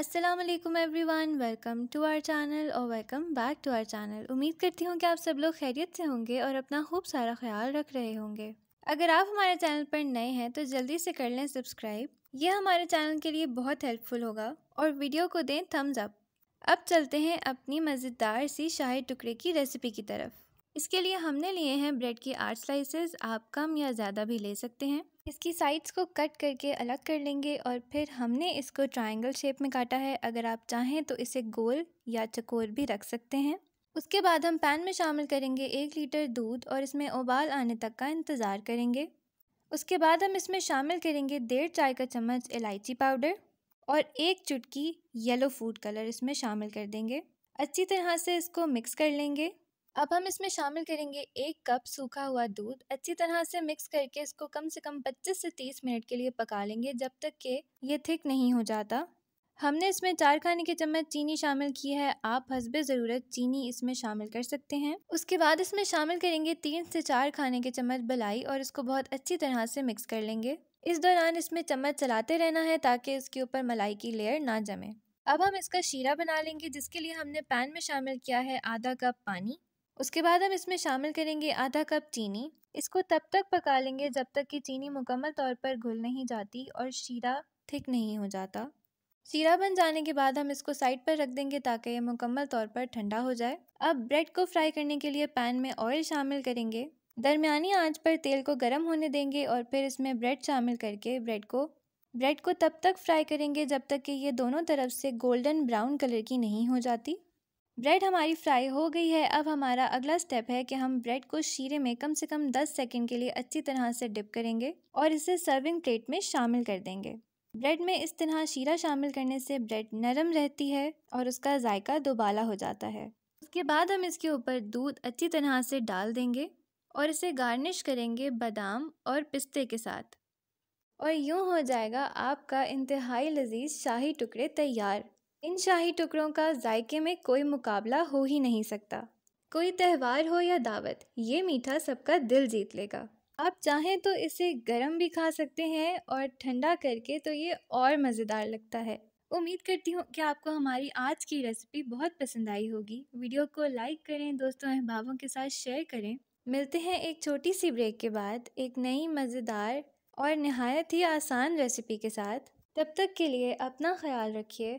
अस्सलाम वालेकुम everyone welcome to our channel और welcome back to our channel उम्मीद करती हूँ कि आप सब लोग खैरियत से होंगे और अपना खूब सारा ख्याल रख रहे होंगे अगर आप हमारे चैनल पर नए हैं तो जल्दी से कर लें सब्सक्राइब यह हमारे चैनल के लिए बहुत हेल्पफुल होगा और वीडियो को दें थम्स अप अब चलते हैं अपनी मज़ेदार सी शाही टुकड़े की रेसिपी की तरफ इसके लिए हमने लिए हैं ब्रेड के आठ स्लाइसेस आप कम या ज़्यादा भी ले सकते हैं इसकी साइड्स को कट करके अलग कर लेंगे और फिर हमने इसको ट्रायंगल शेप में काटा है अगर आप चाहें तो इसे गोल या चकोर भी रख सकते हैं उसके बाद हम पैन में शामिल करेंगे एक लीटर दूध और इसमें उबाल आने तक का इंतज़ार करेंगे उसके बाद हम इसमें शामिल करेंगे डेढ़ चाय का चम्मच इलायची पाउडर और एक चुटकी येलो फूड कलर इसमें शामिल कर देंगे अच्छी तरह से इसको मिक्स कर लेंगे अब हम इसमें शामिल करेंगे एक कप सूखा हुआ दूध अच्छी तरह से मिक्स करके इसको कम से कम 25 से 30 मिनट के लिए पका लेंगे जब तक के ये थिक नहीं हो जाता हमने इसमें चार खाने के चम्मच चीनी शामिल की है आप हसब ज़रूरत चीनी इसमें शामिल कर सकते हैं उसके बाद इसमें शामिल करेंगे तीन से चार खाने के चम्मच बलाई और इसको बहुत अच्छी तरह से मिक्स कर लेंगे इस दौरान इसमें चम्मच चलाते रहना है ताकि इसके ऊपर मलाई की लेयर ना जमे अब हम इसका शीरा बना लेंगे जिसके लिए हमने पैन में शामिल किया है आधा कप पानी उसके बाद हम इसमें शामिल करेंगे आधा कप चीनी इसको तब तक पका लेंगे जब तक कि चीनी मुकम्मल तौर पर घुल नहीं जाती और शीरा थिक नहीं हो जाता शीरा बन जाने के बाद हम इसको साइड पर रख देंगे ताकि ये मुकम्मल तौर पर ठंडा हो जाए अब ब्रेड को फ्राई करने के लिए पैन में ऑयल शामिल करेंगे दरमियानी आंच पर तेल को गर्म होने देंगे और फिर इसमें ब्रेड शामिल करके ब्रेड को ब्रेड को तब तक फ्राई करेंगे जब तक कि ये दोनों तरफ से गोल्डन ब्राउन कलर की नहीं हो जाती ब्रेड हमारी फ्राई हो गई है अब हमारा अगला स्टेप है कि हम ब्रेड को शीरे में कम से कम 10 सेकंड के लिए अच्छी तरह से डिप करेंगे और इसे सर्विंग प्लेट में शामिल कर देंगे ब्रेड में इस तरह शीरा शामिल करने से ब्रेड नरम रहती है और उसका जायका दुबाला हो जाता है उसके बाद हम इसके ऊपर दूध अच्छी तरह से डाल देंगे और इसे गार्निश करेंगे बादाम और पिस्ते के साथ और यूँ हो जाएगा आपका इंतहाई लजीज शाही टुकड़े तैयार इन शाही टुकड़ों का जायके में कोई मुकाबला हो ही नहीं सकता कोई त्यौहार हो या दावत ये मीठा सबका दिल जीत लेगा आप चाहें तो इसे गर्म भी खा सकते हैं और ठंडा करके तो ये और मज़ेदार लगता है उम्मीद करती हूँ कि आपको हमारी आज की रेसिपी बहुत पसंद आई होगी वीडियो को लाइक करें दोस्तों अहबाबों के साथ शेयर करें मिलते हैं एक छोटी सी ब्रेक के बाद एक नई मज़ेदार और नहायत ही आसान रेसिपी के साथ तब तक के लिए अपना ख्याल रखिए